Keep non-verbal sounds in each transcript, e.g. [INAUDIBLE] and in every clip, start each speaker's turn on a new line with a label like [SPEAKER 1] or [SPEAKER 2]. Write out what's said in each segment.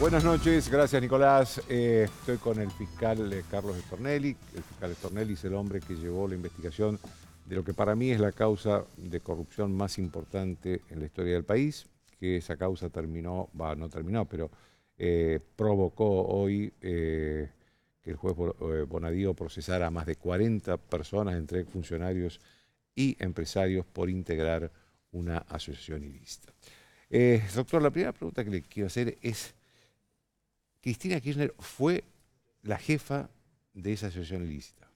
[SPEAKER 1] Buenas noches, gracias Nicolás. Eh, estoy con el fiscal eh, Carlos Estornelli. El fiscal Estornelli es el hombre que llevó la investigación de lo que para mí es la causa de corrupción más importante en la historia del país, que esa causa terminó, va, no terminó, pero eh, provocó hoy que el juez Bonadío procesara a más de 40 personas, entre funcionarios y empresarios, por integrar una asociación ilícita. doctor, la primera pregunta que le quiero hacer es... Cristina Kirchner fue la jefa de esa asociación ilícita.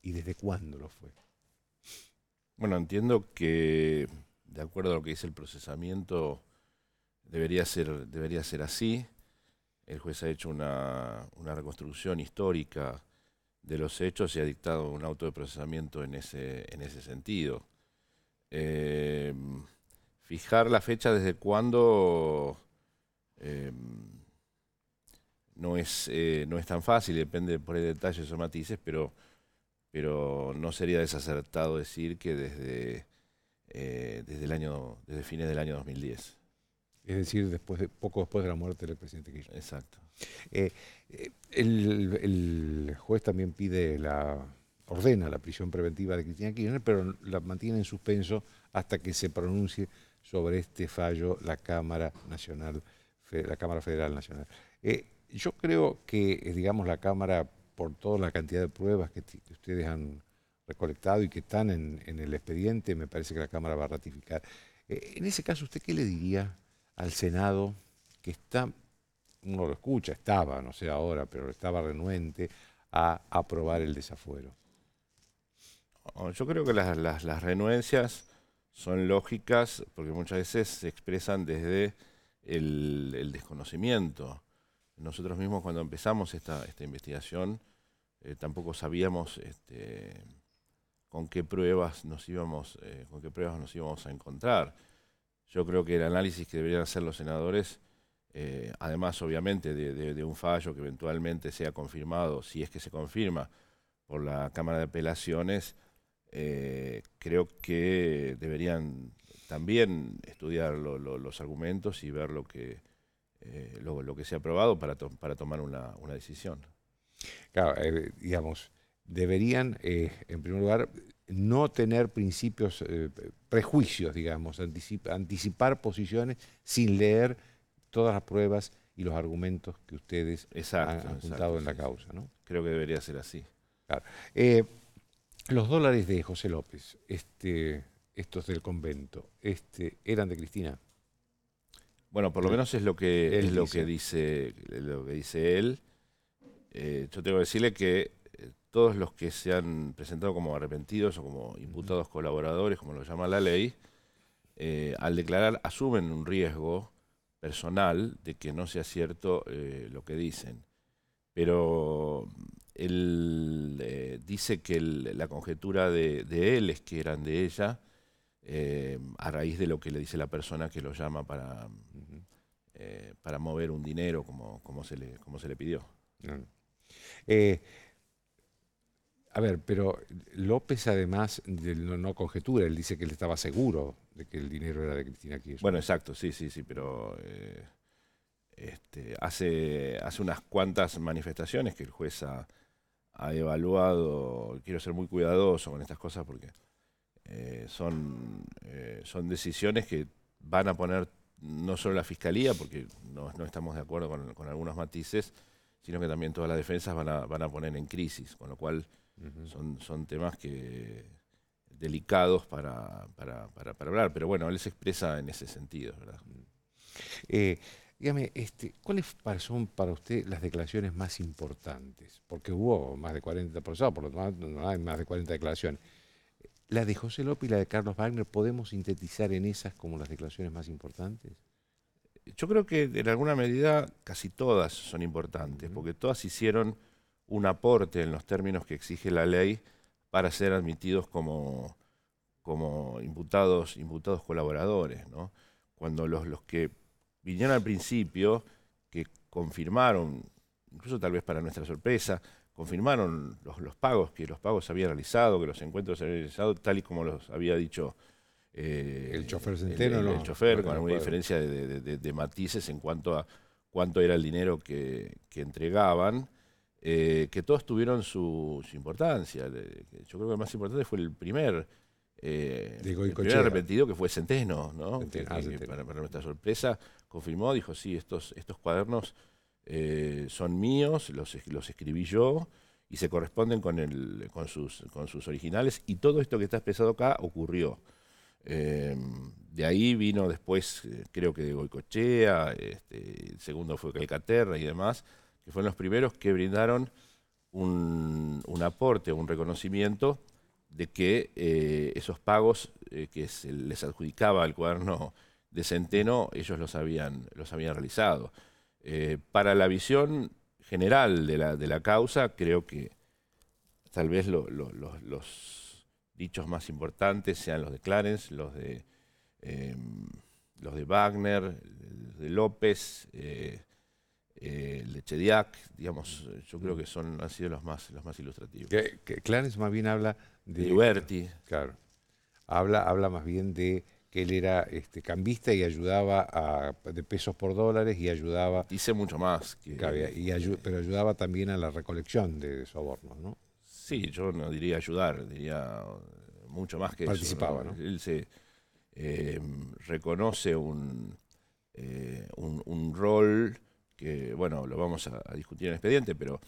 [SPEAKER 1] ¿Y desde cuándo lo fue?
[SPEAKER 2] Bueno, entiendo que, de acuerdo a lo que dice el procesamiento, debería ser, debería ser así. El juez ha hecho una, reconstrucción histórica de los hechos y ha dictado un auto de procesamiento en ese, en ese sentido. Eh, fijar la fecha desde cuándo eh, no es, eh, no es tan fácil, depende por el de detalles o matices, pero, pero no sería desacertado decir que desde, eh, desde, el año, desde fines del año 2010. Es decir, después de, poco después de la muerte del presidente Kirchner. Exacto. Eh,
[SPEAKER 1] el, juez también pide la ordena la prisión preventiva de Cristina Kirchner, pero la mantiene en suspenso hasta que se pronuncie sobre este fallo la Cámara Nacional, la Cámara Federal Nacional yo creo que, eh, digamos, la Cámara, por toda la cantidad de pruebas que, ustedes han recolectado y que están en, el expediente, me parece que la Cámara va a ratificar. Eh, en ese caso, ¿usted qué le diría al Senado que está, uno lo escucha, estaba, no sé
[SPEAKER 2] ahora, pero estaba renuente a aprobar el desafuero? Oh, yo creo que las, renuencias son lógicas porque muchas veces se expresan desde el desconocimiento. Nosotros mismos cuando empezamos esta, investigación eh, tampoco sabíamos este, con qué pruebas nos íbamos, eh, con qué pruebas nos íbamos a encontrar. Yo creo que el análisis que deberían hacer los senadores, eh, además obviamente de, un fallo que eventualmente sea confirmado, si es que se confirma por la Cámara de Apelaciones, creo que deberían también estudiar los argumentos y ver lo que, eh, lo, que se ha aprobado para, para tomar una, decisión. Claro, eh, digamos, deberían, eh, en primer lugar,
[SPEAKER 1] no tener principios, prejuicios, digamos, anticipar posiciones sin leer todas las pruebas y los argumentos que ustedes han, juntado en la causa. ¿no? Creo que debería ser así. los dólares de José López, este, estos del convento, este, ¿eran de Cristina?
[SPEAKER 2] Bueno, por lo menos es lo que, es lo que, dice, lo que dice él. Eh, yo tengo que decirle que eh, todos los que se han presentado como arrepentidos o como imputados colaboradores, como lo llama la ley, eh, al declarar asumen un riesgo personal de que no sea cierto lo que dicen. Pero él dice que la conjetura de, él es que eran de ella a raíz de lo que le dice la persona que lo llama para, eh, para mover un dinero como, como, se, le, como se le pidió. Eh, a ver, pero López además no, conjetura, él dice que él estaba seguro de que el dinero era de Cristina Kirchner. Bueno, exacto, sí, sí, sí, pero eh, este, hace, hace unas cuantas manifestaciones que el juez ha, evaluado, quiero ser muy cuidadoso con estas cosas porque son, son decisiones que van a poner no solo la Fiscalía, porque no, estamos de acuerdo con, algunos matices, sino que también todas las defensas van a, van a poner en crisis, con lo cual son, temas que delicados para, para, para, hablar. Pero bueno, él se expresa en ese sentido, ¿verdad? Mm. Eh, dígame, este, ¿cuáles son para usted las declaraciones
[SPEAKER 1] más importantes? Porque hubo más de 40 procesados, por lo tanto no hay más de 40 declaraciones. ¿La de José López y la de Carlos Wagner podemos sintetizar en esas como las declaraciones más
[SPEAKER 2] importantes? Yo creo que en alguna medida casi todas son importantes, porque todas hicieron un aporte en los términos que exige la ley para ser admitidos como, como imputados, imputados colaboradores. ¿no? Cuando los, los que vinieron al principio, que confirmaron, incluso tal vez para nuestra sorpresa, confirmaron los, los, pagos, que los pagos se habían realizado, que los encuentros se habían realizado, tal y como los había dicho eh, el chofer Centeno. El, chofer, con una alguna diferencia de, matices en cuanto a cuánto era el dinero que, entregaban, eh, que todos tuvieron su, importancia. Yo creo que el más importante fue el primer, eh, arrepentido, que fue Centeno, ¿no? Ah, para, nuestra sorpresa confirmó, dijo, sí, estos, estos cuadernos eh, son míos, los, los escribí yo y se corresponden con, sus, con sus originales y todo esto que está expresado acá ocurrió. Em, de ahí vino después, eh, creo que de Goicochea, este, el segundo fue Calcaterra y demás, que fueron los primeros que brindaron un, aporte, un reconocimiento de que eh, esos pagos que se les adjudicaba al cuaderno de Centeno, ellos los habían, los habían realizado. Eh, para la visión general de la, de la causa, creo que tal vez los dichos más importantes sean los de Clarence, los de, em, los de Wagner, de López, de eh, eh, Chediak, digamos, yo creo mm. que son, han sido los más, los más ilustrativos. Que, Clarence más bien habla de...
[SPEAKER 1] de Claro. Habla, habla más bien de que él era este, cambista y ayudaba de pesos por dólares y ayudaba... Hice mucho más. Que, pero ayudaba
[SPEAKER 2] también a la recolección de, sobornos, ¿no? Sí, yo no diría ayudar, diría mucho más que Participaba, ¿no? Él se eh, reconoce eh, un, un, rol que, bueno, lo vamos a, discutir en el expediente, pero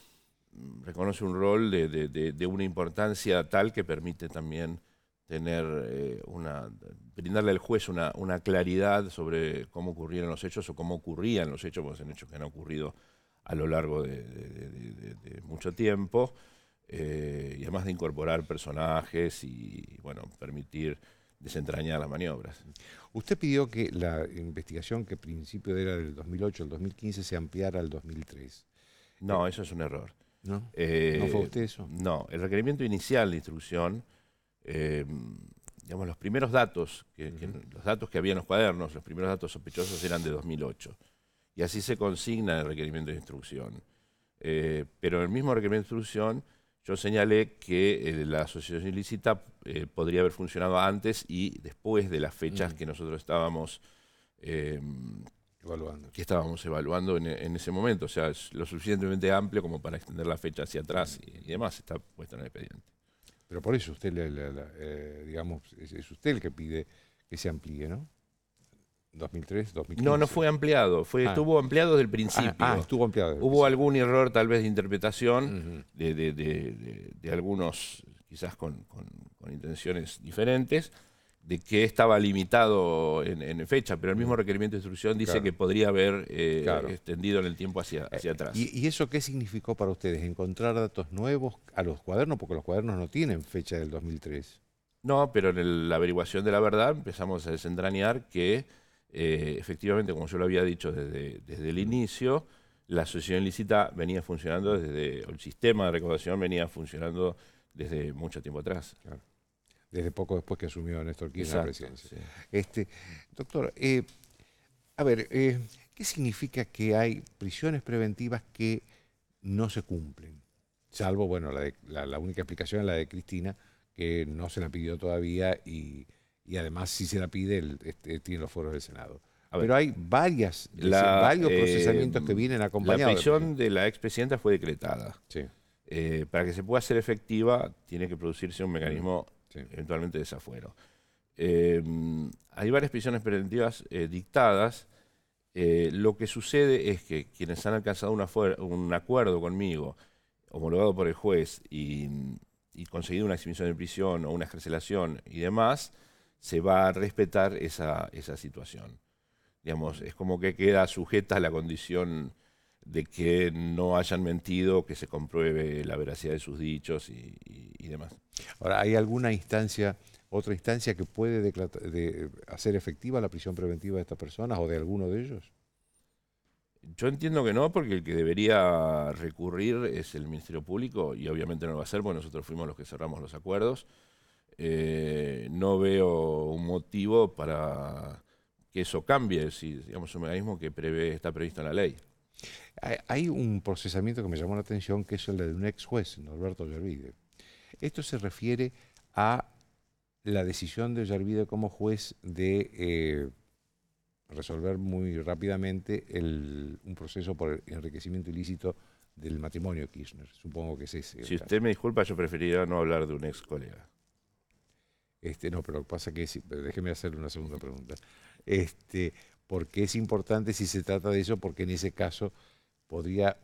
[SPEAKER 2] mm, reconoce un rol de, de, una importancia tal que permite también tener eh, una brindarle al juez una, una, claridad sobre cómo ocurrieron los hechos o cómo ocurrían los hechos, porque son hechos que han ocurrido a lo largo de, mucho tiempo, eh, y además de incorporar personajes y bueno, permitir desentrañar las maniobras. Usted pidió que la investigación que principio era del 2008 al 2015 se ampliara al 2003. No, eso es un error. ¿No? Eh, ¿No fue usted eso? No, el requerimiento inicial de instrucción eh, digamos, los primeros datos, que, los datos que había en los cuadernos, los primeros datos sospechosos eran de 2008. Y así se consigna el requerimiento de instrucción. Eh, pero en el mismo requerimiento de instrucción yo señalé que eh, la asociación ilícita podría haber funcionado antes y después de las fechas que nosotros estábamos... Evaluando. Que estábamos evaluando en, ese momento. O sea, es lo suficientemente amplio como para extender la fecha hacia atrás y demás. Está puesto en el expediente. Pero por eso usted, eh, digamos, es, usted el que pide que se amplíe, ¿no? 2003, 2015. No, no fue ampliado, fue, ah. estuvo ampliado desde el principio. Ah, ah estuvo ampliado. Hubo algún error tal vez de interpretación de, algunos, quizás con, con intenciones diferentes, de que estaba limitado en, fecha, pero el mismo requerimiento de instrucción dice que podría haber eh, extendido en el tiempo hacia, eh, hacia atrás.
[SPEAKER 1] ¿Y, eso qué significó para ustedes? ¿Encontrar datos nuevos a los cuadernos? Porque los cuadernos no tienen fecha del 2003.
[SPEAKER 2] No, pero en la averiguación de la verdad empezamos a desentrañar que eh, efectivamente, como yo lo había dicho desde, desde el inicio, la asociación ilícita venía funcionando desde, o el sistema de recaudación venía funcionando desde mucho tiempo atrás desde poco después que asumió Néstor Kirchner la presidencia. Este, doctor, eh,
[SPEAKER 1] a ver, eh, ¿qué significa que hay prisiones preventivas que no se cumplen? Salvo, bueno, la, única explicación es la de Cristina, que no se la pidió todavía y, además si se la pide este, tiene los foros del Senado. Pero hay varias, varios eh, procesamientos que vienen acompañados. La prisión
[SPEAKER 2] de la expresidenta fue decretada. Sí. para que se pueda hacer efectiva, tiene que producirse un mecanismo eventualmente desafuero. Eh, hay varias prisiones preventivas eh, dictadas. Eh, lo que sucede es que quienes han alcanzado un acuerdo conmigo, homologado por el juez, y, conseguido una exhibición de prisión o una excarcelación y demás, se va a respetar esa, esa situación. Digamos, es como que queda sujeta a la condición de que no hayan mentido, que se compruebe la veracidad de sus dichos y, demás. Ahora, ¿hay alguna
[SPEAKER 1] instancia, otra instancia que puede de hacer efectiva la prisión preventiva de estas personas
[SPEAKER 2] o de alguno de ellos? Yo entiendo que no, porque el que debería recurrir es el Ministerio Público y obviamente no lo va a hacer, porque nosotros fuimos los que cerramos los acuerdos. Eh, no veo un motivo para que eso cambie, si digamos un mecanismo que prevé, está previsto en la ley. Hay un procesamiento que me
[SPEAKER 1] llamó la atención, que es el de un ex juez, Norberto Yervide. Esto se refiere a la decisión de Yervide como juez de eh, resolver muy rápidamente el, un proceso por enriquecimiento ilícito del matrimonio Kirchner.
[SPEAKER 2] Supongo que es ese. Si usted me disculpa, yo preferiría no hablar de un ex colega. Este, no, pero pasa que sí, déjeme hacerle una segunda pregunta. Este,
[SPEAKER 1] porque es importante si se trata de eso, porque en ese caso podría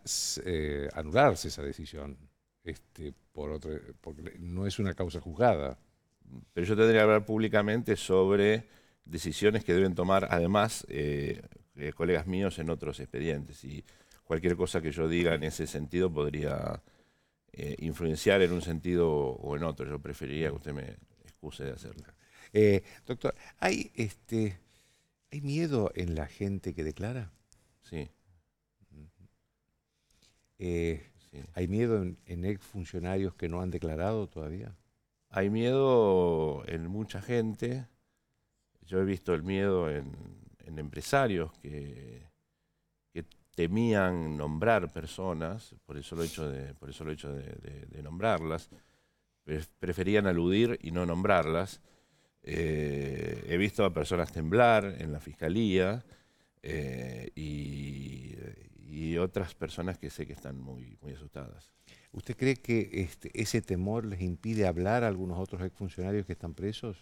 [SPEAKER 1] eh,
[SPEAKER 2] anularse esa decisión, este, por otro, porque no es una causa juzgada. Pero yo tendría que hablar públicamente sobre decisiones que deben tomar, además, eh, eh, colegas míos en otros expedientes. Y cualquier cosa que yo diga en ese sentido podría influenciar en un sentido o en otro. Yo preferiría que usted me excuse de hacerla.
[SPEAKER 1] doctor, hay este, ¿Hay miedo en la gente que declara? Sí. Eh,
[SPEAKER 2] ¿Hay miedo en, exfuncionarios ex funcionarios que no han declarado todavía? Hay miedo en mucha gente. Yo he visto el miedo en, empresarios que, temían nombrar personas, por eso lo hecho por eso lo hecho de, de nombrarlas, preferían aludir y no nombrarlas. Eh, he visto a personas temblar en la fiscalía eh, y, otras personas que sé que están muy, muy asustadas.
[SPEAKER 1] ¿Usted cree que este, ese temor les impide hablar a algunos otros exfuncionarios
[SPEAKER 2] que están presos?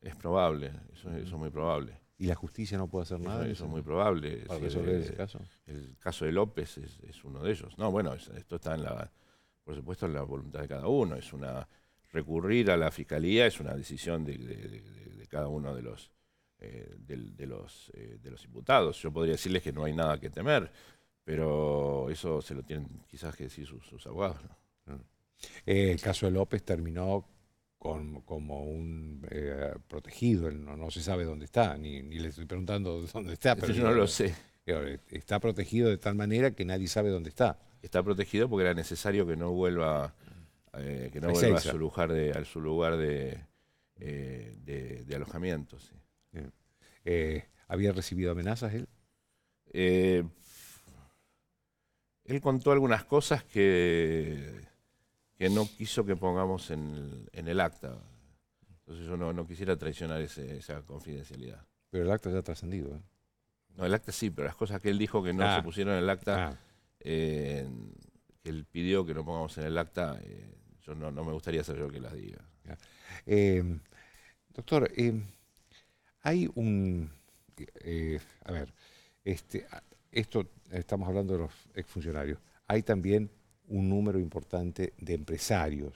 [SPEAKER 2] Es probable, eso, es muy probable. ¿Y la justicia no puede hacer nada? Eso, es muy probable. ¿Para resolver eh, ese caso? El caso de López es, uno de ellos. No, bueno, esto está en la, por supuesto, en la voluntad de cada uno. Es una recurrir a la fiscalía es una decisión de, cada uno de los, eh, los eh, de, los, imputados. Yo podría decirles que no hay nada que temer, pero eso se lo tienen quizás que decir sus, abogados. Mm.
[SPEAKER 1] Eh, el caso de López terminó con, como un eh, protegido, no, no, se sabe dónde está, ni, ni le estoy preguntando [LAUGHS] dónde está. Pero yo [LAUGHS] no lo sé.
[SPEAKER 2] Está protegido de tal manera que nadie sabe dónde está. Está protegido porque era necesario que no vuelva eh, que no vuelva a su lugar de, su eh, lugar de, alojamiento. Eh, ¿Había recibido amenazas él? él contó algunas cosas que, que no quiso que pongamos en el, acta. Entonces yo no, quisiera traicionar esa confidencialidad. Pero el acta ya ha trascendido. No, el acta sí, pero las cosas que él dijo que no ah. se pusieron en el acta, ah. que él pidió que no pongamos en el acta, yo no, me gustaría ser yo que las diga.
[SPEAKER 1] Eh, doctor, eh, hay un... Eh, a ver, este, esto estamos hablando de los exfuncionarios. Hay también un número importante de empresarios.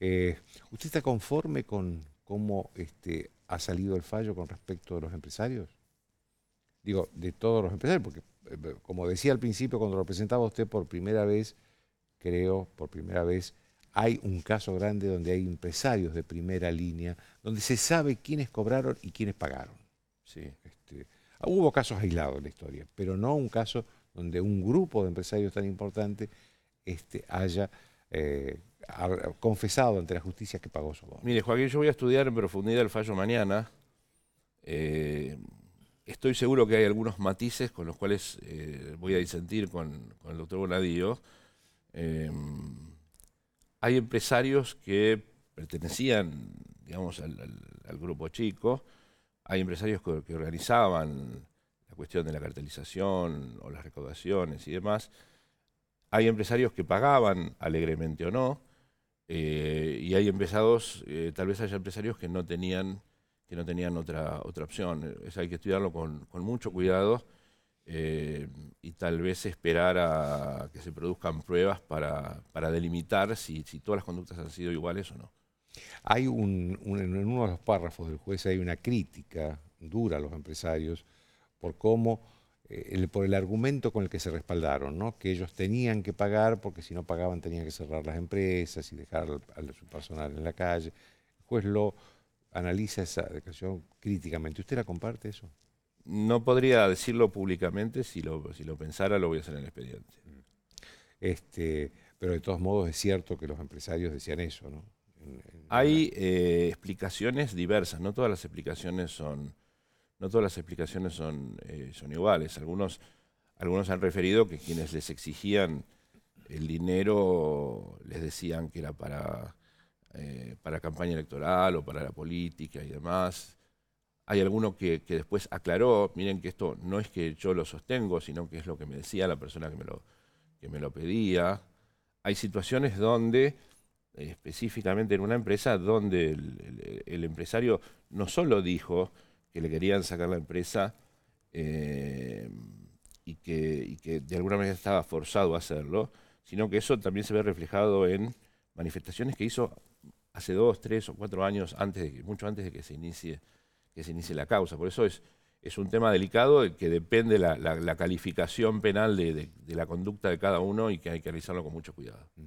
[SPEAKER 1] ¿Usted está conforme con cómo este, ha salido el fallo con respecto de los empresarios? Digo, de todos los empresarios, porque como decía al principio cuando lo presentaba usted por primera vez, creo, por primera vez, hay un caso grande donde hay empresarios de primera línea, donde se sabe quiénes cobraron y quiénes pagaron. Sí. Este, hubo casos aislados en la historia, pero no un caso donde un grupo de empresarios tan importante este, haya eh, confesado ante la justicia que pagó su
[SPEAKER 2] Mire, Joaquín, yo voy a estudiar en profundidad el fallo mañana. Eh, estoy seguro que hay algunos matices con los cuales eh, voy a disentir con, con el doctor Bonadío hay empresarios que pertenecían, digamos, al, grupo chico, hay empresarios que, organizaban la cuestión de la cartelización o las recaudaciones y demás, hay empresarios que pagaban alegremente o no, eh, y hay empresarios eh, tal vez haya empresarios que no tenían, que no tenían otra, otra opción. Eso hay que estudiarlo con, con mucho cuidado eh, y tal vez esperar a que se produzcan pruebas para, para delimitar si, todas las conductas han sido iguales o no. Hay
[SPEAKER 1] un, en uno de los párrafos del juez hay una crítica dura a los empresarios por cómo, eh, el, por el argumento con el que se respaldaron, ¿no? que ellos tenían que pagar porque si no pagaban tenían que cerrar las empresas y dejar a su personal en la calle. El
[SPEAKER 2] juez lo analiza esa declaración críticamente. ¿Usted la comparte eso? no podría decirlo públicamente, si lo, si lo pensara lo voy a hacer en el expediente. Este, pero de todos modos es cierto que los empresarios decían eso, ¿no? Hay eh, explicaciones diversas, no todas las explicaciones son, no todas las explicaciones son, eh, son iguales. Algunos, algunos han referido que quienes les exigían el dinero les decían que era para, eh, para campaña electoral o para la política y demás. Hay alguno que, después aclaró, miren que esto no es que yo lo sostengo, sino que es lo que me decía la persona que me lo, que me lo pedía. Hay situaciones donde, específicamente en una empresa, donde el, empresario no solo dijo que le querían sacar la empresa eh, y, que, de alguna manera estaba forzado a hacerlo, sino que eso también se ve reflejado en manifestaciones que hizo hace dos, tres o cuatro años, antes de mucho antes de que se inicie que se inicie la causa. Por eso es, es un tema delicado que depende la, la, calificación penal de, la conducta de cada uno y que hay que realizarlo con mucho cuidado. Mm.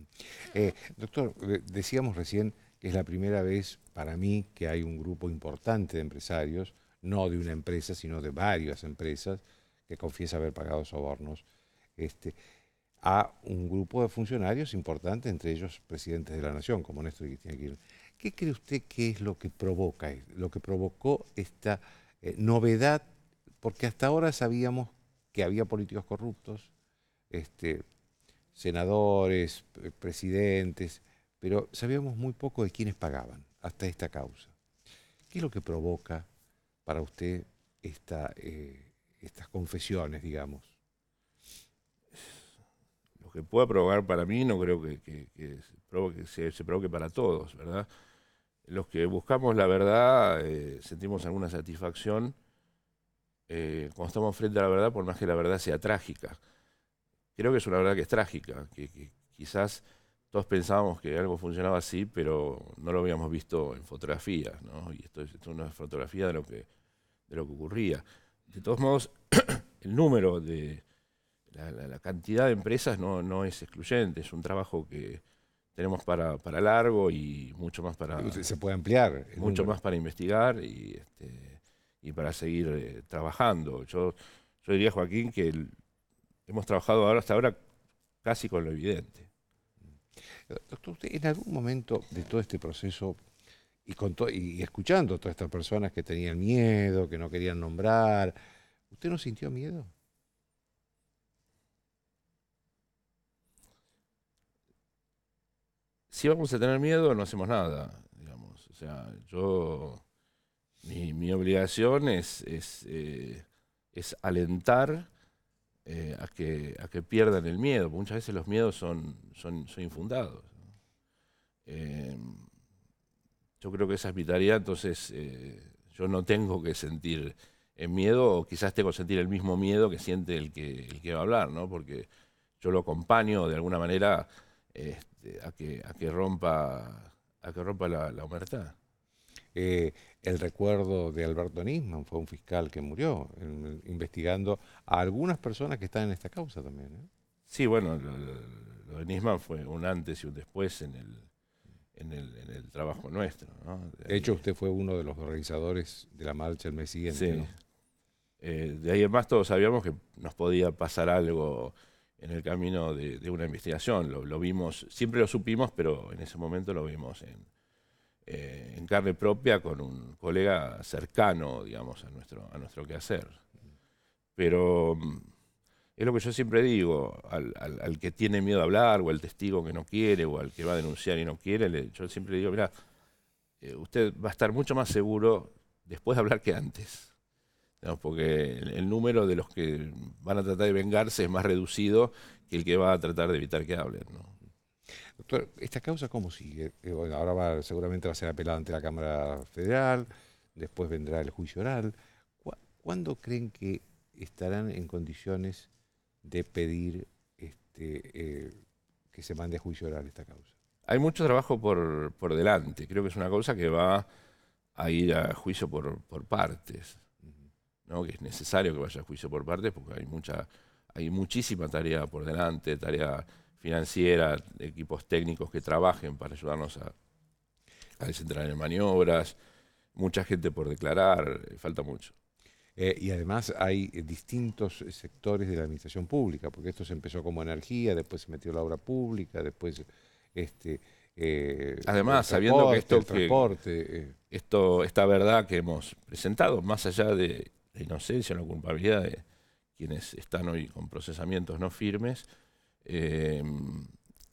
[SPEAKER 1] Eh, doctor, decíamos recién que es la primera vez para mí que hay un grupo importante de empresarios, no de una empresa, sino de varias empresas, que confiesa haber pagado sobornos, este, a un grupo de funcionarios importantes, entre ellos presidentes de la Nación, como Néstor y Cristina Kirchner. ¿Qué cree usted que es lo que provoca, eh, lo que provocó esta eh, novedad? Porque hasta ahora sabíamos que había políticos corruptos, este, senadores, presidentes, pero sabíamos muy poco de quiénes pagaban hasta esta causa. ¿Qué es lo que provoca para usted eh,
[SPEAKER 2] estas confesiones, digamos? Lo que pueda provocar para mí no creo que, se provoque para todos, ¿verdad? los que buscamos la verdad eh, sentimos alguna satisfacción eh, cuando estamos frente a la verdad, por más que la verdad sea trágica. Creo que es una verdad que es trágica, que, quizás todos pensábamos que algo funcionaba así, pero no lo habíamos visto en fotografías, ¿no? Y esto es, una fotografía de lo, que, de lo que ocurría. De todos modos, [CLEARS THROAT] el número de la, cantidad de empresas no, no, es excluyente, es un trabajo que, tenemos para, largo y mucho más para... Se puede ampliar. Mucho más para investigar y, este, y para seguir eh, trabajando. Yo, yo diría, Joaquín, que hemos trabajado ahora hasta ahora casi con lo evidente. Doctor, usted
[SPEAKER 1] en algún momento de todo este proceso y, con y escuchando a todas estas personas que tenían miedo, que no querían nombrar, ¿usted no sintió miedo?
[SPEAKER 2] si vamos a tener miedo, no hacemos nada, digamos. O sea, yo, mi, obligación es, es, eh, alentar eh, a, que, a que pierdan el miedo. Muchas veces los miedos son, son, son infundados. Eh, yo creo que esa es mi tarea, entonces yo no tengo que sentir el miedo, o quizás tengo que sentir el mismo miedo que siente el que, el que va a hablar, ¿no? Porque yo lo acompaño de alguna manera este, a, que, a que rompa, a que rompa la, la
[SPEAKER 1] eh, el recuerdo de Alberto Nisman fue un fiscal que murió
[SPEAKER 2] investigando a algunas personas que están en esta causa también. ¿eh? Sí, bueno, lo, Nisman fue un antes y un después en el, en el, trabajo nuestro. De, hecho, usted fue uno de los organizadores de la marcha el mes siguiente. Sí. Eh, de ahí en más todos sabíamos que nos podía pasar algo en el camino de, una investigación. Lo, vimos, siempre lo supimos, pero en ese momento lo vimos eh, en, carne propia con un colega cercano, digamos, a nuestro, a nuestro quehacer. Pero mm, es lo que yo siempre digo, al, que tiene miedo a hablar, o al testigo que no quiere, o al que va a denunciar y no quiere, le, yo siempre digo, mira, eh, usted va a estar mucho más seguro después de hablar que antes porque el, número de los que van a tratar de vengarse es más reducido que el que va a tratar de evitar que hablen. Doctor, ¿esta causa cómo sigue? Eh, bueno, ahora seguramente va a ser apelada ante la
[SPEAKER 1] Cámara Federal, después vendrá el juicio oral. ¿Cuándo creen que estarán en condiciones de pedir este, eh, que se mande a juicio oral esta causa?
[SPEAKER 2] Hay mucho trabajo por, delante. Creo que es una causa que va a ir a juicio por, por partes que es necesario que vaya a juicio por partes porque hay, mucha, hay muchísima tarea por delante, tarea financiera, equipos técnicos que trabajen para ayudarnos a, a en maniobras, mucha gente por declarar, eh, falta mucho. Eh, y además hay
[SPEAKER 1] distintos eh, sectores de la administración pública, porque esto se empezó como energía, después se metió la obra pública, después este, Además, sabiendo que esto, que
[SPEAKER 2] esto, esta verdad que hemos presentado, más allá de la inocencia, la culpabilidad de quienes están hoy con procesamientos no firmes, eh,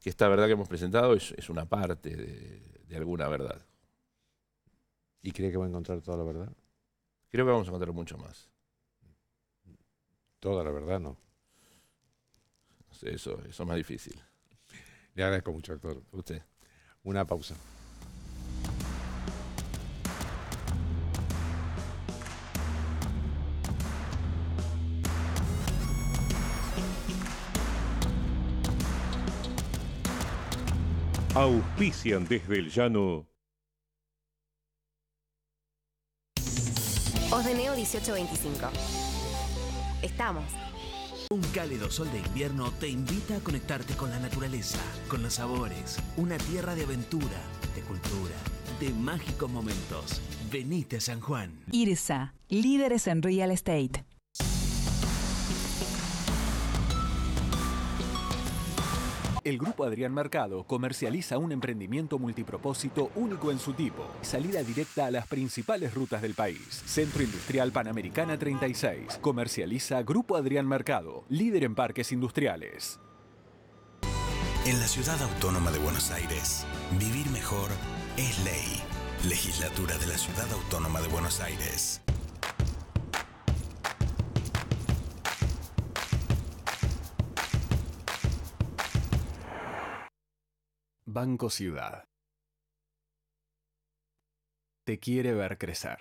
[SPEAKER 2] que esta verdad que hemos presentado es, una parte de, alguna verdad. ¿Y cree que va a encontrar toda la verdad? Creo que vamos a encontrar mucho más. Toda la verdad no. eso, es más difícil.
[SPEAKER 1] Le agradezco mucho, actor. Usted. Una pausa. Auspician desde el llano.
[SPEAKER 3] Osdeneo 1825. Estamos. Un cálido sol de invierno te invita a conectarte con la naturaleza, con los sabores, una tierra de aventura, de cultura, de mágicos
[SPEAKER 4] momentos. Venite a San Juan.
[SPEAKER 3] IRSA, líderes en real estate.
[SPEAKER 4] El
[SPEAKER 1] grupo Adrián Mercado comercializa un emprendimiento multipropósito único en su tipo. Salida directa a las principales rutas del país. Centro Industrial Panamericana 36. Comercializa Grupo Adrián Mercado, líder en parques industriales. En la ciudad autónoma de Buenos Aires, vivir mejor es ley. Legislatura de la Ciudad Autónoma de Buenos Aires.
[SPEAKER 4] Banco Ciudad. Te quiere ver crecer.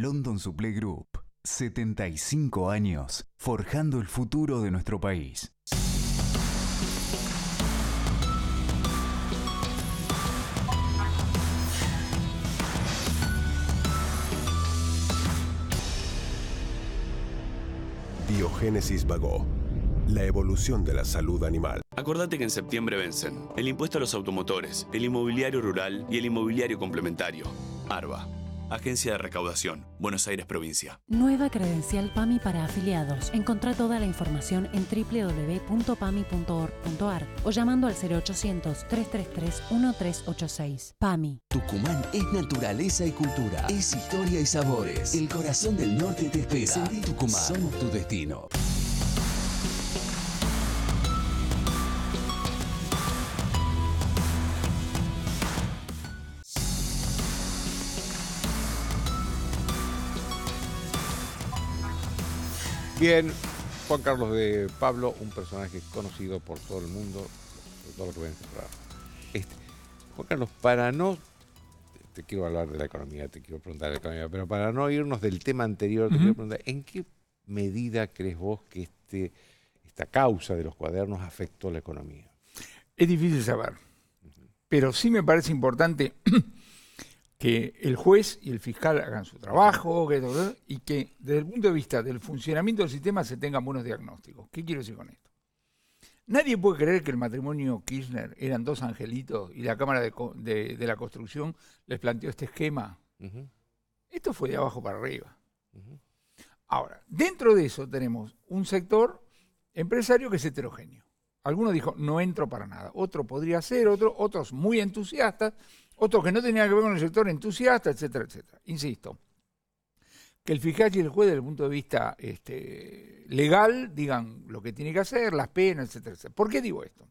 [SPEAKER 1] London Supply Group, 75 años, forjando el futuro de nuestro país. Diogénesis Vagó la evolución de la salud animal.
[SPEAKER 2] Acordate que en septiembre vencen el impuesto a los automotores, el inmobiliario rural y el inmobiliario complementario. ARBA. Agencia de Recaudación, Buenos Aires Provincia.
[SPEAKER 3] Nueva credencial PAMI para afiliados. Encontrá toda la información en www.pami.org.ar o llamando al 0800-333-1386. PAMI.
[SPEAKER 4] Tucumán
[SPEAKER 1] es naturaleza y cultura, es historia y sabores. El corazón del norte te espera. Sentí Tucumán. Somos tu destino. Bien, Juan Carlos de Pablo, un personaje conocido por todo el mundo, todo lo que este este, Juan Carlos, para no, te quiero hablar de la economía, te quiero preguntar de la economía, pero para no irnos del tema anterior, te quiero preguntar, ¿en qué medida crees vos que este, esta causa de los cuadernos afectó la
[SPEAKER 4] economía? Es difícil saber, pero sí me parece importante [CLEARS THROAT] que el juez y el fiscal hagan su trabajo y que desde el punto de vista del funcionamiento del sistema se tengan buenos diagnósticos. ¿Qué quiero decir con esto? Nadie puede creer que el matrimonio Kirchner eran dos angelitos y la Cámara de, la Construcción les planteó este esquema. Esto fue de abajo para arriba. Ahora, dentro de eso tenemos un sector empresario que es heterogéneo. Algunos dijo, no entro para nada. Otro podría ser, otro, otros muy entusiastas otros que no tenían que ver con el sector entusiasta, etcétera, etcétera. Insisto, que el fiscal y el juez desde el punto de vista este, legal digan lo que tiene que hacer, las penas, etcétera, etcétera. ¿Por qué digo esto?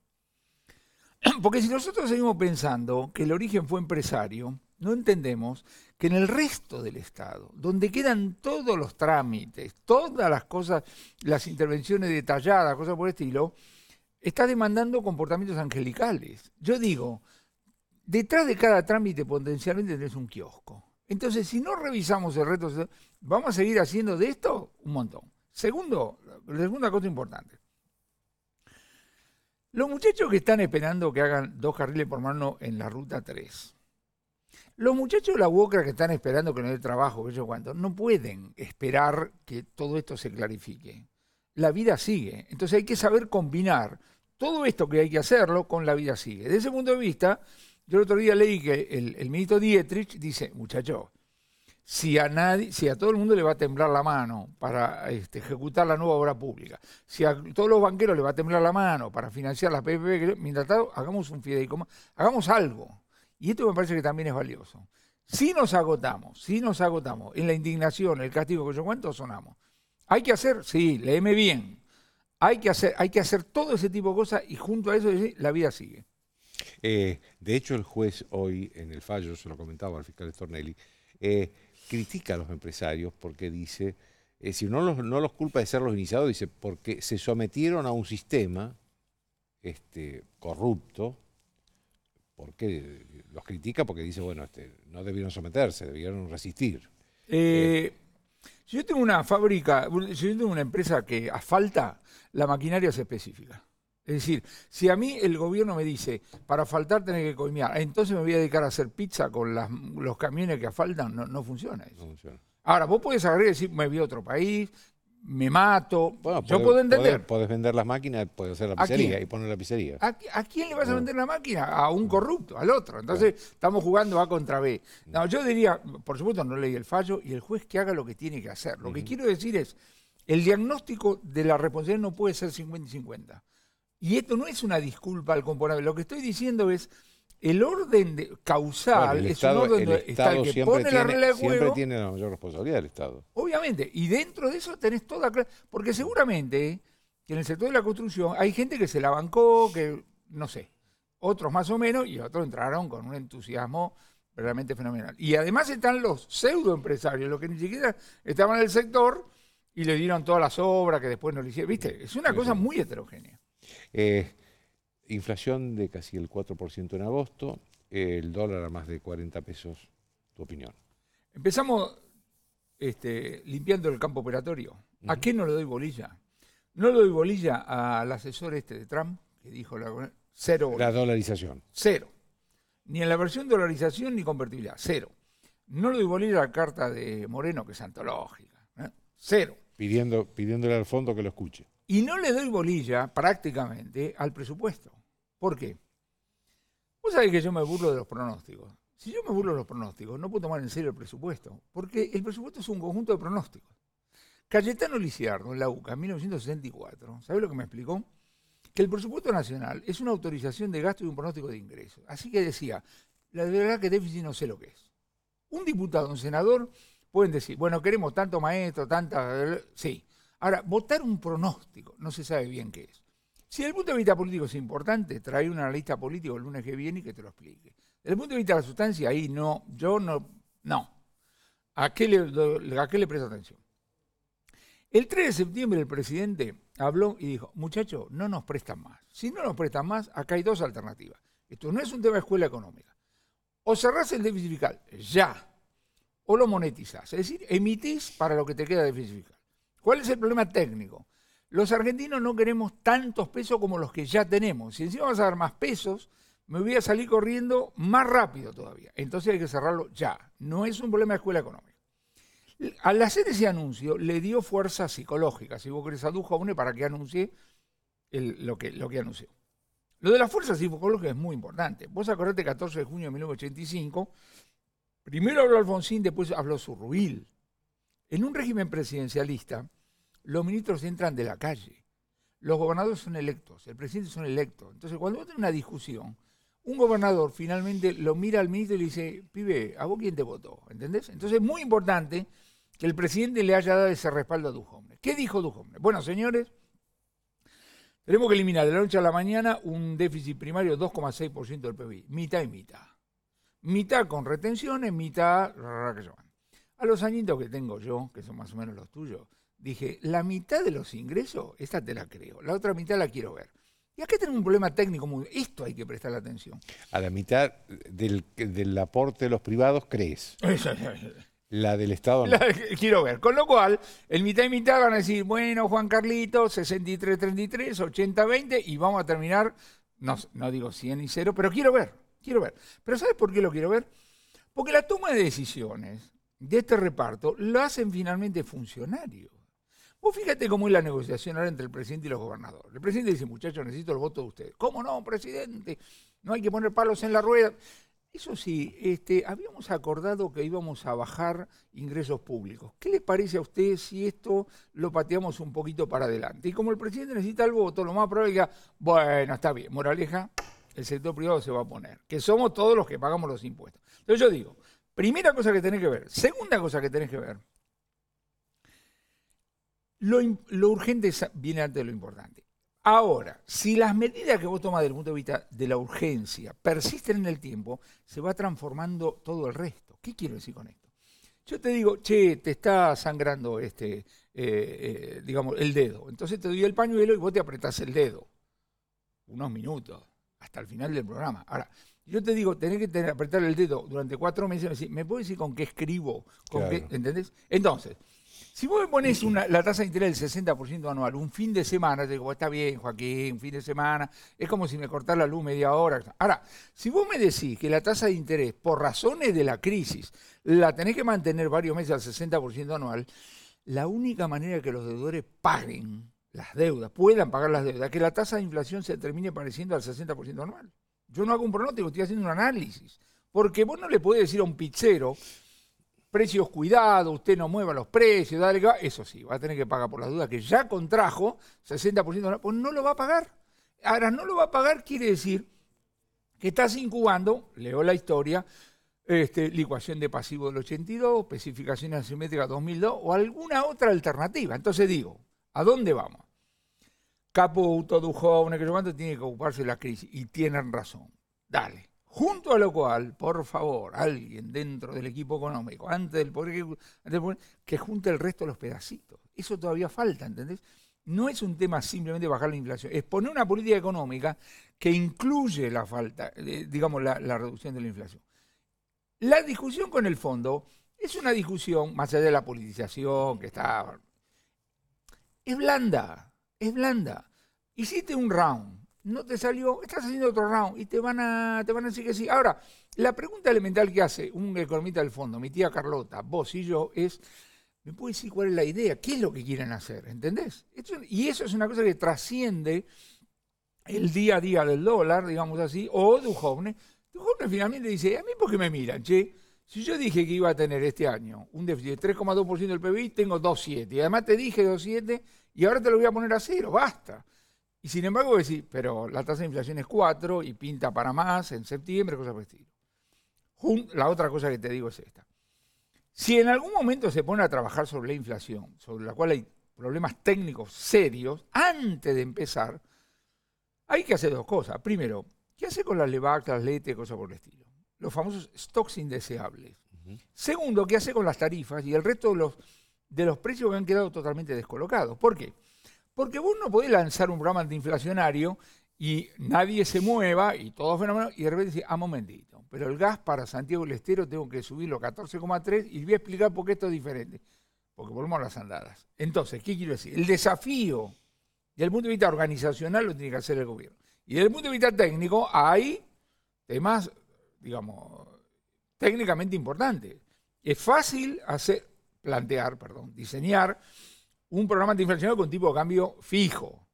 [SPEAKER 4] [CLEARS THROAT] Porque si nosotros seguimos pensando que el origen fue empresario, no entendemos que en el resto del Estado, donde quedan todos los trámites, todas las cosas, las intervenciones detalladas, cosas por el estilo, está demandando comportamientos angelicales. Yo digo, detrás de cada trámite potencialmente tenés un kiosco. Entonces, si no revisamos el reto, vamos a seguir haciendo de esto un montón. Segundo, la segunda cosa importante. Los muchachos que están esperando que hagan dos carriles por mano en la ruta 3. Los muchachos de la UOCRA que están esperando que no dé trabajo, que yo cuánto, no pueden esperar que todo esto se clarifique. La vida sigue. Entonces hay que saber combinar todo esto que hay que hacerlo con la vida sigue. Desde ese punto de vista, yo el otro día leí que el, ministro Dietrich dice, muchachos, si a nadie, si a todo el mundo le va a temblar la mano para este, ejecutar la nueva obra pública, si a todos los banqueros le va a temblar la mano para financiar las PPP, mientras tanto hagamos un fideicomiso, hagamos algo. Y esto me parece que también es valioso. Si nos agotamos, si nos agotamos en la indignación, el castigo que yo cuento, sonamos. Hay que hacer, sí, leeme bien. Hay que hacer, hay que hacer todo ese tipo de cosas y junto a eso la vida sigue.
[SPEAKER 1] Eh, de hecho, el juez hoy, en el fallo, se lo comentaba al fiscal Stornelli, eh, critica a los empresarios porque dice, eh, si no los, no los culpa de ser los iniciados, dice, porque se sometieron a un sistema este, corrupto, porque los critica porque dice, bueno, este, no debieron someterse, debieron resistir.
[SPEAKER 4] si yo tengo una fábrica, si yo tengo una empresa que asfalta, la maquinaria es específica. Es decir, si a mí el gobierno me dice, para faltar tenés que coimear, entonces me voy a dedicar a hacer pizza con los camiones que asfaltan, no, no funciona eso. Ahora, vos podés agregar y decir, me voy a otro país, me mato. Yo puedo entender.
[SPEAKER 1] Podés, vender las máquinas, puedes hacer la pizzería y poner la pizzería.
[SPEAKER 4] ¿A, quién le vas a vender la máquina? A un corrupto, al otro. Entonces estamos jugando A contra B. No, yo diría, por supuesto no leí el fallo y el juez que haga lo que tiene que hacer. Lo que quiero decir es, el diagnóstico de la responsabilidad no puede ser 50 y 50. Y esto no es una disculpa al componente. Lo que estoy diciendo es el orden de, causal es Estado, un orden el Estado que Siempre tiene
[SPEAKER 1] la mayor responsabilidad del Estado.
[SPEAKER 4] Obviamente. Y dentro de eso tenés toda clase. Porque seguramente que en el sector de la construcción hay gente que se la bancó, que no sé. Otros más o menos y otros entraron con un entusiasmo realmente fenomenal. Y además están los pseudoempresarios, los que ni siquiera estaban en el sector y le dieron todas las obras que después no le hicieron. ¿Viste? Es una cosa muy heterogénea
[SPEAKER 1] inflación de casi el 4% en agosto, el dólar a más de 40 pesos.
[SPEAKER 4] ¿Tu opinión? Empezamos este, limpiando el campo operatorio. ¿A qué no le doy bolilla? No le doy bolilla al asesor este de Trump, que dijo la, cero
[SPEAKER 1] La dolarización.
[SPEAKER 4] Cero. Ni en la versión dolarización ni convertibilidad, cero. No le doy bolilla a la carta de Moreno, que es antológica. ¿eh? Cero.
[SPEAKER 1] pidiéndole al fondo que lo escuche.
[SPEAKER 4] Y no le doy bolilla prácticamente al presupuesto. ¿Por qué? Vos sabés que yo me burlo de los pronósticos. Si yo me burlo de los pronósticos, no puedo tomar en serio el presupuesto, porque el presupuesto es un conjunto de pronósticos. Cayetano Liciardo, en la UCA, en 1964, ¿sabe lo que me explicó? Que el presupuesto nacional es una autorización de gasto y un pronóstico de ingresos. Así que decía, la verdad que déficit no sé lo que es. Un diputado, un senador, pueden decir, bueno, queremos tanto maestro, tanta... Sí, Ahora, votar un pronóstico, no se sabe bien qué es. Si desde el punto de vista político es importante, trae un analista político el lunes que viene y que te lo explique. Desde el punto de vista de la sustancia, ahí no, yo no, no. ¿A qué le, a qué le presto atención? El 3 de septiembre el presidente habló y dijo, muchachos, no nos prestan más. Si no nos prestan más, acá hay dos alternativas. Esto no es un tema de escuela económica. O cerrás el déficit fiscal ya, o lo monetizás. Es decir, emitís para lo que te queda de déficit fiscal. ¿Cuál es el problema técnico? Los argentinos no queremos tantos pesos como los que ya tenemos. Si encima vas a dar más pesos, me voy a salir corriendo más rápido todavía. Entonces hay que cerrarlo ya. No es un problema de escuela económica. Al hacer ese anuncio, le dio fuerza psicológica. Si vos querés, adujo a UNE para que anuncie lo, que, anunció. Lo de la fuerza psicológica es muy importante. Vos acordate, 14 de junio de 1985, primero habló Alfonsín, después habló Surruil. En un régimen presidencialista, los ministros entran de la calle, los gobernadores son electos, el presidente son electos. Entonces, cuando uno tiene una discusión, un gobernador finalmente lo mira al ministro y le dice, pibe, ¿a vos quién te votó? ¿Entendés? Entonces, es muy importante que el presidente le haya dado ese respaldo a hombre ¿Qué dijo hombre Bueno, señores, tenemos que eliminar de la noche a la mañana un déficit primario 2,6% del PBI, mitad y mitad. Mitad con retenciones, mitad... A los añitos que tengo yo, que son más o menos los tuyos, dije, la mitad de los ingresos, esta te la creo, la otra mitad la quiero ver. Y acá tenemos un problema técnico, muy, esto hay que prestar atención.
[SPEAKER 1] A la mitad del, aporte de los privados crees. La del Estado.
[SPEAKER 4] quiero ver. Con lo cual, el mitad y mitad van a decir, bueno, Juan Carlito, 63-33, 80-20, y vamos a terminar, no, no digo 100 y 0, pero quiero ver, quiero ver. Pero ¿sabes por qué lo quiero ver? Porque la toma de decisiones de este reparto lo hacen finalmente funcionarios. Vos fíjate cómo es la negociación ahora entre el presidente y los gobernadores. El presidente dice, muchachos, necesito el voto de ustedes. ¿Cómo no, presidente? No hay que poner palos en la rueda. Eso sí, este, habíamos acordado que íbamos a bajar ingresos públicos. ¿Qué les parece a usted si esto lo pateamos un poquito para adelante? Y como el presidente necesita el voto, lo más probable es que, bueno, está bien, moraleja, el sector privado se va a poner, que somos todos los que pagamos los impuestos. Entonces yo digo, primera cosa que tenés que ver, segunda cosa que tenés que ver, lo, urgente viene antes de lo importante. Ahora, si las medidas que vos tomas desde el punto de vista de la urgencia persisten en el tiempo, se va transformando todo el resto. ¿Qué quiero decir con esto? Yo te digo, che, te está sangrando este, eh, eh, digamos, el dedo. Entonces te doy el pañuelo y vos te apretás el dedo. Unos minutos, hasta el final del programa. Ahora, yo te digo, tenés que apretar el dedo durante cuatro meses y me ¿me puedes decir con qué escribo? Con ¿Entendés? Entonces, si vos me pones la tasa de interés del 60% anual, un fin de semana, te digo, está bien, Joaquín, un fin de semana, es como si me cortara la luz media hora. Ahora, si vos me decís que la tasa de interés, por razones de la crisis, la tenés que mantener varios meses al 60% anual, la única manera que los deudores paguen las deudas, puedan pagar las deudas, que la tasa de inflación se termine pareciendo al 60% anual. Yo no hago un pronóstico, estoy haciendo un análisis. Porque vos no le podés decir a un pizzero precios cuidado, usted no mueva los precios, dale, eso sí, va a tener que pagar por las dudas que ya contrajo, 60%, pues no lo va a pagar. Ahora, no lo va a pagar quiere decir que estás incubando, leo la historia, este, licuación de pasivo del 82, especificación asimétrica 2002 o alguna otra alternativa. Entonces digo, ¿a dónde vamos? Caputo, una que yo cuánto, tiene que ocuparse de la crisis y tienen razón. Dale. Junto a lo cual, por favor, alguien dentro del equipo económico, antes del poder, que junte el resto de los pedacitos. Eso todavía falta, ¿entendés? No es un tema simplemente bajar la inflación, es poner una política económica que incluye la falta, eh, digamos, la, la reducción de la inflación. La discusión con el fondo es una discusión, más allá de la politización que está... Es blanda, es blanda. Hiciste un round, no te salió, estás haciendo otro round y te van a, te van a decir que sí. Ahora, la pregunta elemental que hace un economista del fondo, mi tía Carlota, vos y yo, es, ¿me puede decir cuál es la idea? ¿Qué es lo que quieren hacer? ¿Entendés? y eso es una cosa que trasciende el día a día del dólar, digamos así, o Duhovne. Duhovne finalmente dice, ¿a mí por qué me miran, che? Si yo dije que iba a tener este año un déficit de 3,2% del PBI, tengo 2,7. Y además te dije 2,7 y ahora te lo voy a poner a cero, basta. Y sin embargo, decís, pero la tasa de inflación es 4 y pinta para más en septiembre, cosas por el estilo. La otra cosa que te digo es esta. Si en algún momento se pone a trabajar sobre la inflación, sobre la cual hay problemas técnicos serios, antes de empezar, hay que hacer dos cosas. Primero, ¿qué hace con las Levax, las LETE, cosas por el estilo? Los famosos stocks indeseables. Segundo, ¿qué hace con las tarifas y el resto de los, de los precios que han quedado totalmente descolocados? ¿Por qué? Porque vos no podés lanzar un programa antiinflacionario y nadie se mueva y todo fenómeno, y de repente dice, ah, momentito, pero el gas para Santiago del Estero tengo que subirlo 14,3 y voy a explicar por qué esto es diferente. Porque volvemos a las andadas. Entonces, ¿qué quiero decir? El desafío, desde el punto de vista organizacional, lo tiene que hacer el gobierno. Y desde el punto de vista técnico, hay temas, digamos, técnicamente importantes. Es fácil hacer, plantear, perdón, diseñar un programa antiinflacionario con tipo de cambio fijo.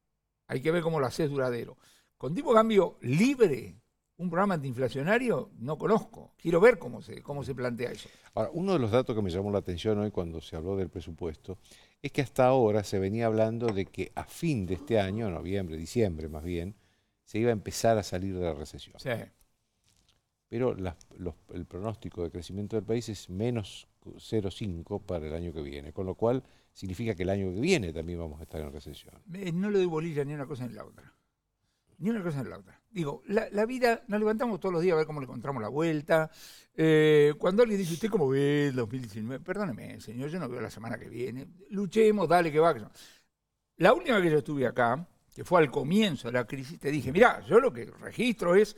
[SPEAKER 4] Hay que ver cómo lo haces duradero. Con tipo de cambio libre, un programa antiinflacionario, no conozco. Quiero ver cómo se, cómo se plantea eso.
[SPEAKER 1] Ahora, uno de los datos que me llamó la atención hoy cuando se habló del presupuesto es que hasta ahora se venía hablando de que a fin de este año, noviembre, diciembre más bien, se iba a empezar a salir de la recesión. Sí. Pero el pronóstico de crecimiento del país es menos 0,5 para el año que viene, con lo cual significa que el año que viene también vamos a estar en recesión.
[SPEAKER 4] No le doy bolilla ni una cosa ni la otra. Ni una cosa ni la otra. Digo, la, vida, nos levantamos todos los días a ver cómo le encontramos la vuelta. Eh, cuando alguien dice, ¿usted cómo ve el 2019? Perdóneme, señor, yo no veo la semana que viene. Luchemos, dale que va. La última vez que yo estuve acá, que fue al comienzo de la crisis, te dije, mira yo lo que registro es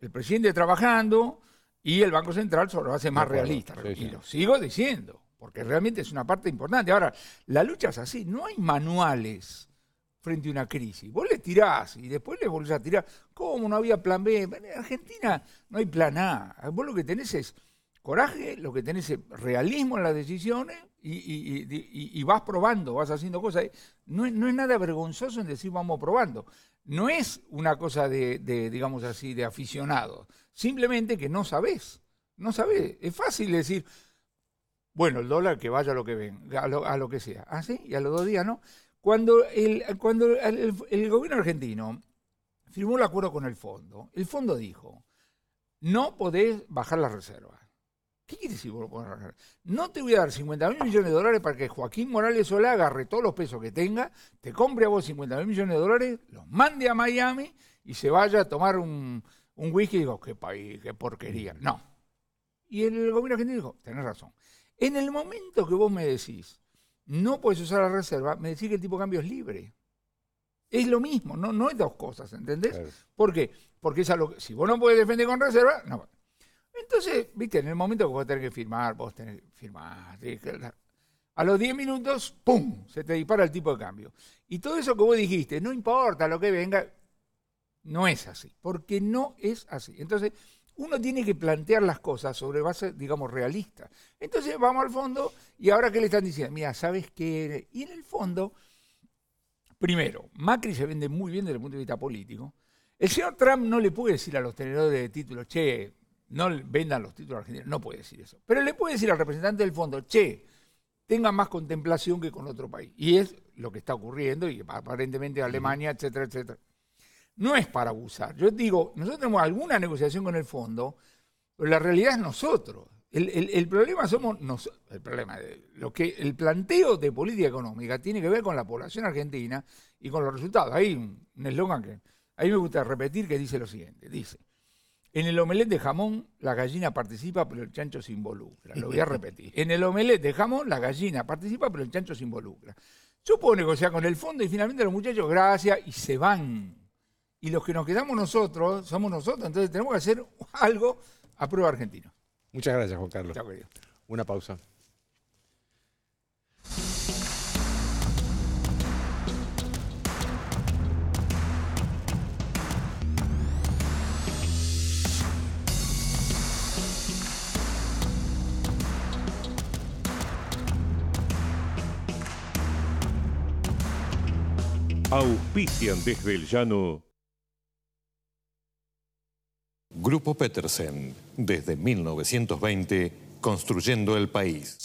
[SPEAKER 4] el presidente trabajando, y el Banco Central solo lo hace más realista. y lo sigo diciendo, porque realmente es una parte importante. Ahora, la lucha es así, no hay manuales frente a una crisis. Vos le tirás y después le volvés a tirar. como no había plan B? En Argentina no hay plan A. Vos lo que tenés es coraje, lo que tenés es realismo en las decisiones y, vas probando, vas haciendo cosas. Eh, no, es nada vergonzoso en decir vamos probando. No es una cosa de, de digamos así, de aficionados Simplemente que no sabés. No sabés. Es fácil decir, bueno, el dólar que vaya a lo que ven, a lo, que sea. Ah, sí, y a los dos días no. Cuando el, cuando el, gobierno argentino firmó el acuerdo con el fondo, el fondo dijo, no podés bajar las reservas. ¿Qué quiere decir No te voy a dar 50 mil millones de dólares para que Joaquín Morales Solá agarre todos los pesos que tenga, te compre a vos 50 mil millones de dólares, los mande a Miami y se vaya a tomar un, un whisky qué país, qué porquería. No. Y el gobierno argentino dijo, tenés razón. En el momento que vos me decís, no puedes usar la reserva, me decís que el tipo de cambio es libre. Es lo mismo, no, no es dos cosas, ¿entendés? ¿Por qué? Porque si vos no puedes defender con reserva, no. Entonces, viste, en el momento que vos tenés que firmar, vos tenés que firmar, a los 10 minutos, ¡pum! Se te dispara el tipo de cambio. Y todo eso que vos dijiste, no importa lo que venga, no es así, porque no es así. Entonces, uno tiene que plantear las cosas sobre base, digamos, realista. Entonces, vamos al fondo y ahora qué le están diciendo, mira, ¿sabes qué? Y en el fondo, primero, Macri se vende muy bien desde el punto de vista político. El señor Trump no le puede decir a los tenedores de títulos, che, no vendan los títulos argentinos, no puede decir eso. Pero le puede decir al representante del fondo, che, tenga más contemplación que con otro país. Y es lo que está ocurriendo y aparentemente Alemania, etcétera, etcétera no es para abusar. Yo digo, nosotros tenemos alguna negociación con el fondo, pero la realidad es nosotros. El, problema somos nosotros. El problema, lo que, el planteo de política económica tiene que ver con la población argentina y con los resultados. Hay un, eslogan que me gusta repetir que dice lo siguiente. Dice, en el omelette de jamón la gallina participa pero el chancho se involucra. Lo voy a repetir. En el omelette de jamón la gallina participa pero el chancho se involucra. Yo puedo negociar con el fondo y finalmente los muchachos, gracias, y se van y los que nos quedamos nosotros somos nosotros, entonces tenemos que hacer algo a prueba argentino.
[SPEAKER 1] Muchas gracias, Juan Carlos. Chao, querido. Una pausa. Auspician desde el llano Grupo Petersen, desde 1920, construyendo el país.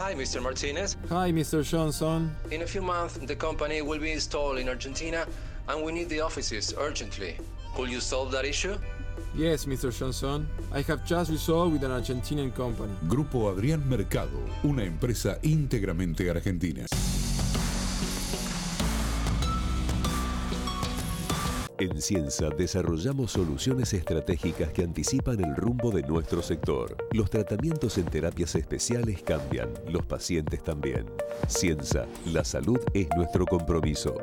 [SPEAKER 4] Hi, Mr. Martinez.
[SPEAKER 1] Hi, Mr. Johnson.
[SPEAKER 4] In a few months, the company will be installed in Argentina and we need the offices urgently. Could you solve that issue?
[SPEAKER 1] Yes, Mr. Johnson. I have just resolved with an Argentinian company. Grupo Adrián Mercado, una empresa íntegramente argentina. En Cienza desarrollamos soluciones estratégicas que anticipan el rumbo de nuestro sector. Los tratamientos en terapias especiales cambian, los pacientes también. Cienza, la salud es nuestro compromiso.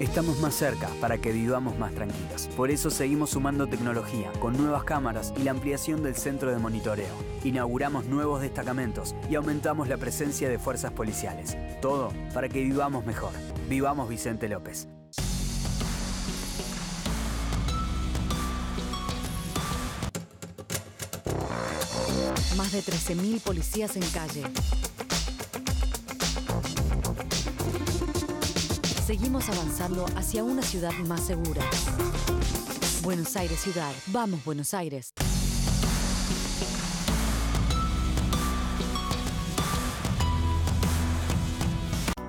[SPEAKER 3] Estamos más cerca para que vivamos más tranquilos. Por eso seguimos sumando tecnología con nuevas cámaras y la ampliación del centro de monitoreo. Inauguramos nuevos destacamentos y aumentamos la presencia de fuerzas policiales. Todo para que vivamos mejor. Vivamos Vicente López. Más de 13.000 policías en calle. Seguimos avanzando hacia una ciudad más segura. Buenos Aires Ciudad. Vamos, Buenos Aires.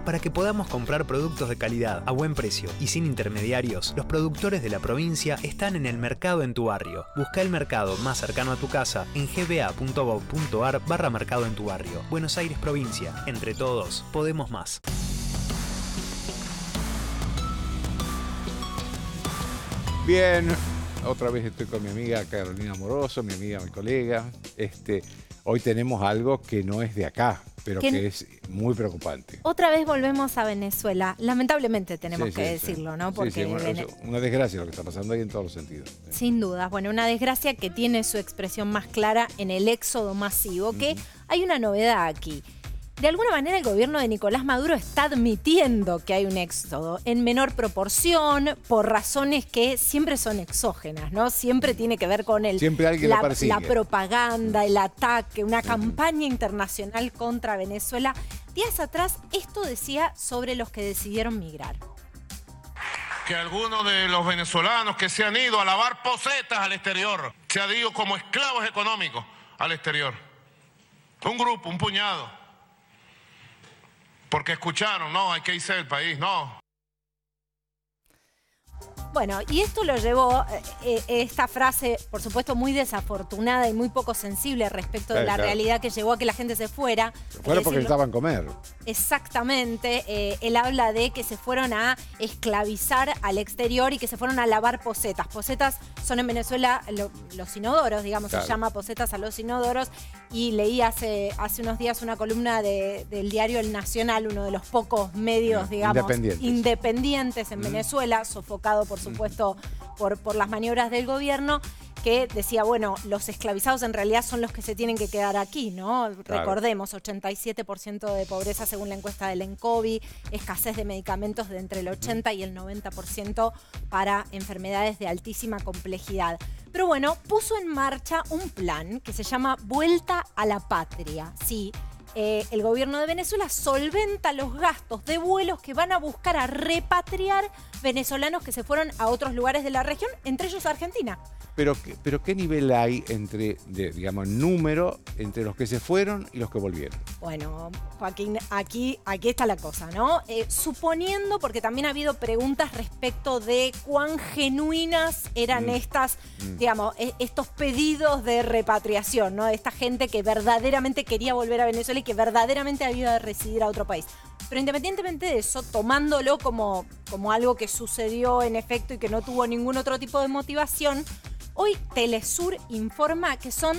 [SPEAKER 3] Para que podamos comprar productos de calidad a buen precio y sin intermediarios, los productores de la provincia están en el mercado en tu barrio. Busca el mercado más cercano a tu casa en gba.gov.ar barra mercado en tu barrio. Buenos Aires Provincia. Entre todos, podemos más.
[SPEAKER 1] Bien, otra vez estoy con mi amiga Carolina Moroso, mi amiga, mi colega. Este, hoy tenemos algo que no es de acá, pero que, es muy preocupante.
[SPEAKER 3] Otra vez volvemos a Venezuela. Lamentablemente tenemos que decirlo, ¿no? Porque es
[SPEAKER 1] una desgracia lo que está pasando ahí en todos los sentidos.
[SPEAKER 3] Sin duda, Bueno, una desgracia que tiene su expresión más clara en el éxodo masivo, que hay una novedad aquí de alguna manera el gobierno de Nicolás Maduro está admitiendo que hay un éxodo en menor proporción por razones que siempre son exógenas, ¿no? Siempre tiene que ver con el la, propaganda, el mm. ataque, una mm. campaña internacional contra Venezuela. Días atrás esto decía sobre los que decidieron migrar.
[SPEAKER 2] Que algunos de los venezolanos que se han ido a lavar posetas al exterior, se han ido como esclavos económicos al exterior. Un grupo, un puñado porque escucharon, no, hay que irse del país, no.
[SPEAKER 3] Bueno, y esto lo llevó, eh, eh, esta frase, por supuesto, muy desafortunada y muy poco sensible respecto de la realidad que llevó a que la gente se fuera. Se fueron porque
[SPEAKER 1] necesitaban comer.
[SPEAKER 3] Exactamente. Eh, él habla de que se fueron a esclavizar al exterior y que se fueron a lavar posetas. Posetas son en Venezuela los inodoros, digamos, se llama posetas a los inodoros. Y leí hace, unos días una columna del diario El Nacional, uno de los pocos medios, digamos, independientes, en mm. Venezuela, sofocado por supuesto, por, por las maniobras del gobierno que decía, bueno, los esclavizados en realidad son los que se tienen que quedar aquí, ¿no? Recordemos, 87% de pobreza según la encuesta del ENCOVI, escasez de medicamentos de entre el 80 y el 90% para enfermedades de altísima complejidad. Pero bueno, puso en marcha un plan que se llama Vuelta a la Patria, sí, eh, el gobierno de Venezuela solventa los gastos de vuelos que van a buscar a repatriar venezolanos que se fueron a otros lugares de la región, entre ellos Argentina.
[SPEAKER 1] Pero, pero ¿qué nivel hay entre, de, digamos, número entre los que se fueron y los que volvieron?
[SPEAKER 3] Bueno, Joaquín, aquí, aquí está la cosa, ¿no? Eh, suponiendo, porque también ha habido preguntas respecto de cuán genuinas eran mm. estas, mm. digamos, e, estos pedidos de repatriación, ¿no? Esta gente que verdaderamente quería volver a Venezuela y que verdaderamente había residir a otro país. Pero independientemente de eso, tomándolo como, como algo que sucedió en efecto y que no tuvo ningún otro tipo de motivación, Hoy Telesur informa que son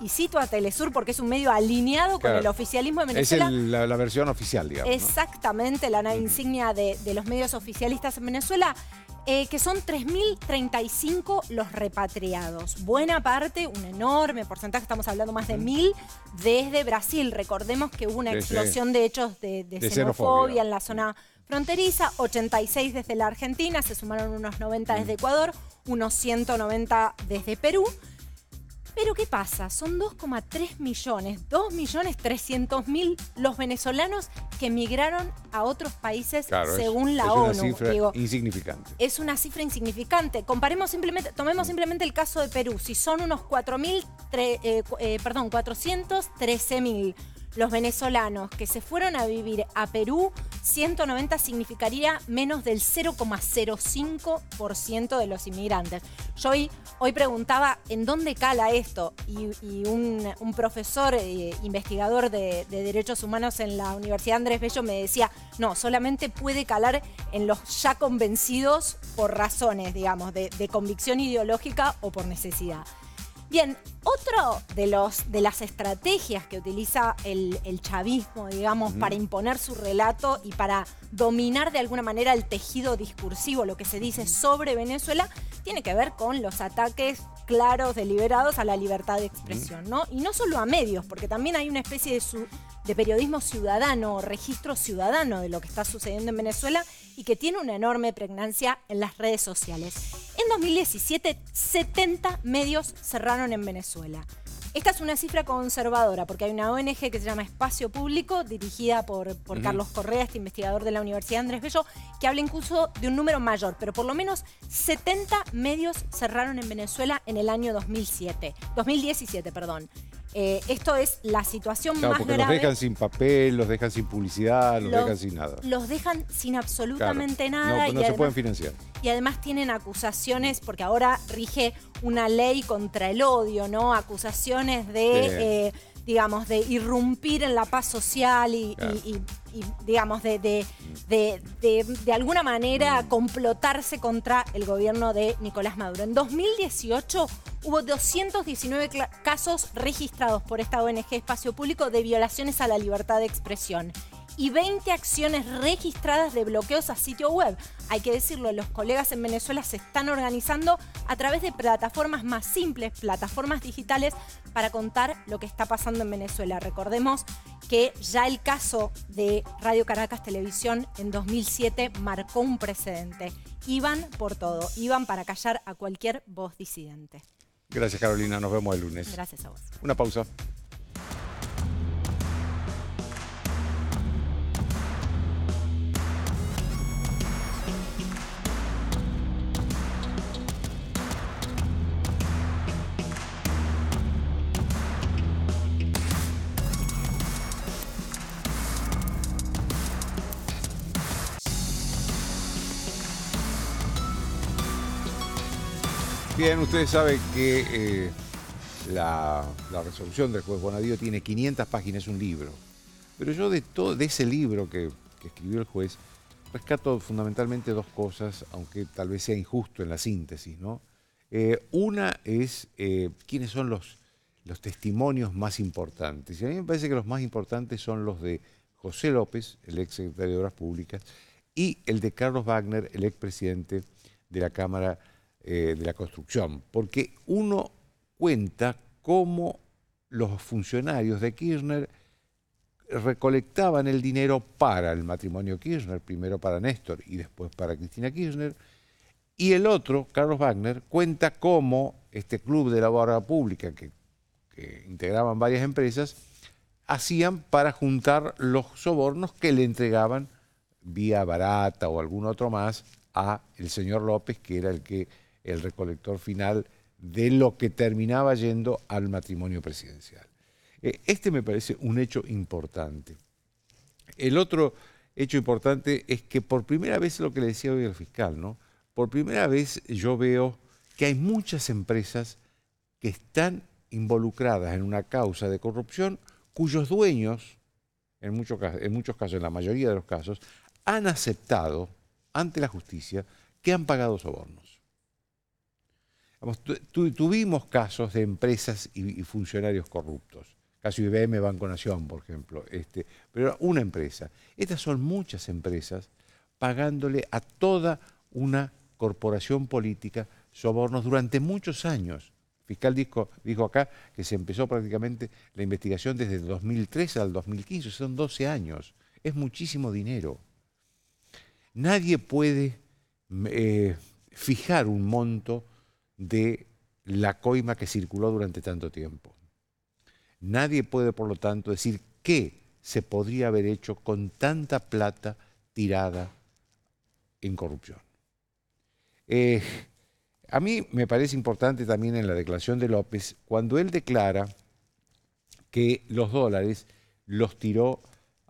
[SPEAKER 3] y cito a Telesur porque es un medio alineado con el oficialismo de Venezuela. Es
[SPEAKER 1] la, versión oficial, digamos.
[SPEAKER 3] Exactamente, la nave insignia de, los medios oficialistas en Venezuela, eh, que son 3.035 los repatriados. Buena parte, un enorme porcentaje, estamos hablando más de mil, desde Brasil. Recordemos que hubo una explosión de hechos de, xenofobia, en la zona fronteriza, 86 desde la Argentina, se sumaron unos 90 desde Ecuador, unos 190 desde Perú. Pero ¿qué pasa? Son 2,3 millones, 2 millones 300 mil los venezolanos que emigraron a otros países según la ONU. Es una cifra
[SPEAKER 1] insignificante.
[SPEAKER 3] Es una cifra insignificante. Comparemos simplemente, tomemos mm. simplemente el caso de Perú. Si son unos 4 eh, eh, perdón, mil los venezolanos que se fueron a vivir a Perú, 190 significaría menos del 0,05% de los inmigrantes. Yo hoy, preguntaba en dónde cala esto y, un, profesor eh, investigador de, derechos humanos en la Universidad Andrés Bello me decía, no, solamente puede calar en los ya convencidos por razones, digamos, de convicción ideológica o por necesidad. Bien, otro de, los, de las estrategias que utiliza el, chavismo, digamos, para imponer su relato y para dominar de alguna manera el tejido discursivo, lo que se dice sobre Venezuela, tiene que ver con los ataques claros, deliberados a la libertad de expresión, ¿no? Y no solo a medios, porque también hay una especie de, su, de periodismo ciudadano, o registro ciudadano de lo que está sucediendo en Venezuela y que tiene una enorme pregnancia en las redes sociales. En 2017, 70 medios cerraron en Venezuela. Esta es una cifra conservadora, porque hay una ONG que se llama Espacio Público, dirigida por, Carlos Correa, este investigador de la Universidad Andrés Bello, que habla incluso de un número mayor, pero por lo menos 70 medios cerraron en Venezuela en el año 2007, 2017, perdón. Eh, esto es la situación más porque Los dejan
[SPEAKER 1] sin papel, los dejan sin publicidad, los, dejan sin nada.
[SPEAKER 3] Los dejan sin absolutamente nada. No, no se pueden financiar. Y además tienen acusaciones, porque ahora rige una ley contra el odio, ¿no? Acusaciones de, eh, digamos, de irrumpir en la paz social y, digamos, de de, de, alguna manera mm. complotarse contra el gobierno de Nicolás Maduro. En 2018 hubo 219 casos registrados por esta ONG Espacio Público de violaciones a la libertad de expresión y 20 acciones registradas de bloqueos a sitio web. Hay que decirlo, los colegas en Venezuela se están organizando a través de plataformas más simples, plataformas digitales, para contar lo que está pasando en Venezuela. Recordemos que ya el caso de Radio Caracas Televisión en 2007 marcó un precedente. Iban por todo, iban para callar a cualquier voz disidente.
[SPEAKER 1] Gracias Carolina, nos vemos el lunes. Gracias a vos. Una pausa. Bien, ustedes saben que eh, la, resolución del juez Bonadío tiene 500 páginas, un libro. Pero yo de, todo, de ese libro que, escribió el juez, rescato fundamentalmente dos cosas, aunque tal vez sea injusto en la síntesis, ¿no? Eh, una es eh, quiénes son los, testimonios más importantes. Y a mí me parece que los más importantes son los de José López, el ex secretario de Obras Públicas, y el de Carlos Wagner, el ex presidente de la Cámara eh, de la construcción, porque uno cuenta cómo los funcionarios de Kirchner recolectaban el dinero para el matrimonio Kirchner, primero para Néstor y después para Cristina Kirchner, y el otro, Carlos Wagner, cuenta cómo este club de la barra pública que, integraban varias empresas, hacían para juntar los sobornos que le entregaban vía barata o algún otro más a el señor López, que era el que el recolector final de lo que terminaba yendo al matrimonio presidencial. Eh, este me parece un hecho importante. El otro hecho importante es que por primera vez, lo que le decía hoy el fiscal, ¿no? por primera vez yo veo que hay muchas empresas que están involucradas en una causa de corrupción cuyos dueños, en, muchos casos, en la mayoría de los casos, han aceptado ante la justicia que han pagado sobornos tuvimos casos de empresas y, funcionarios corruptos. Caso IBM, Banco Nación, por ejemplo. Este, pero era una empresa. Estas son muchas empresas pagándole a toda una corporación política sobornos durante muchos años. El fiscal dijo, dijo acá que se empezó prácticamente la investigación desde el 2003 al 2015, son 12 años. Es muchísimo dinero. Nadie puede eh, fijar un monto de la coima que circuló durante tanto tiempo. Nadie puede, por lo tanto, decir qué se podría haber hecho con tanta plata tirada en corrupción. Eh, a mí me parece importante también en la declaración de López, cuando él declara que los dólares los tiró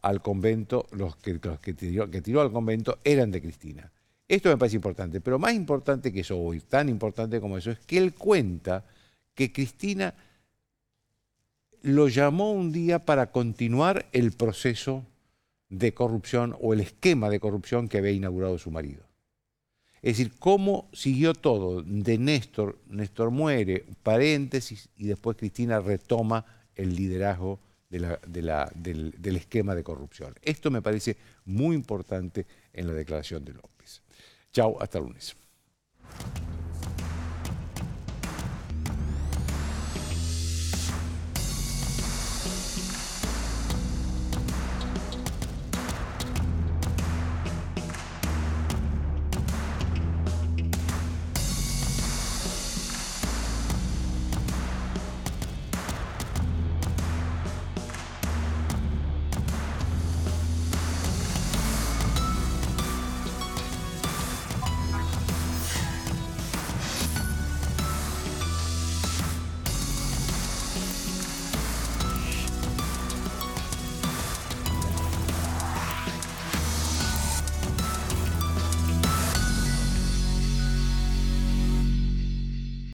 [SPEAKER 1] al convento, los que, que tiró al convento eran de Cristina. Esto me parece importante, pero más importante que eso, o tan importante como eso, es que él cuenta que Cristina lo llamó un día para continuar el proceso de corrupción o el esquema de corrupción que había inaugurado su marido. Es decir, cómo siguió todo de Néstor, Néstor muere, paréntesis, y después Cristina retoma el liderazgo del, del esquema de corrupción. Esto me parece muy importante en la declaración de López. Chao, hasta el lunes.